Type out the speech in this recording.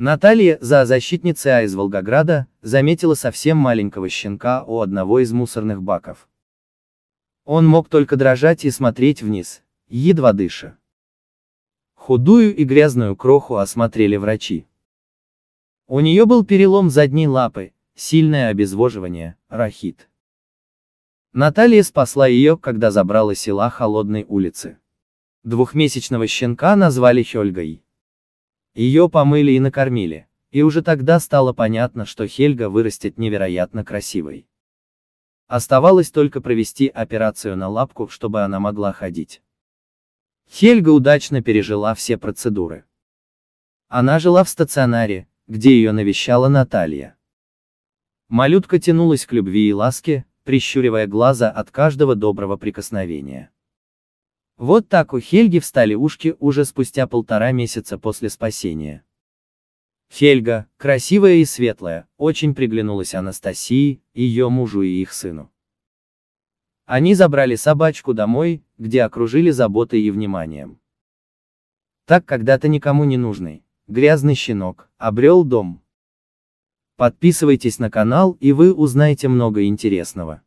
Наталья, за зоозащитница из Волгограда, заметила совсем маленького щенка у одного из мусорных баков. Он мог только дрожать и смотреть вниз, едва дыша. Худую и грязную кроху осмотрели врачи. У нее был перелом задней лапы, сильное обезвоживание, рахит. Наталья спасла ее, когда забрала села холодной улицы. Двухмесячного щенка назвали Хельгой. Ее помыли и накормили. И уже тогда стало понятно, что Хельга вырастет невероятно красивой. Оставалось только провести операцию на лапку, чтобы она могла ходить. Хельга удачно пережила все процедуры. Она жила в стационаре, где ее навещала Наталья. Малютка тянулась к любви и ласке, прищуривая глаза от каждого доброго прикосновения. Вот так у Хельги встали ушки уже спустя полтора месяца после спасения. Фельга, красивая и светлая, очень приглянулась Анастасии, ее мужу и их сыну. Они забрали собачку домой, где окружили заботой и вниманием. Так когда-то никому не нужный, грязный щенок, обрел дом. Подписывайтесь на канал и вы узнаете много интересного.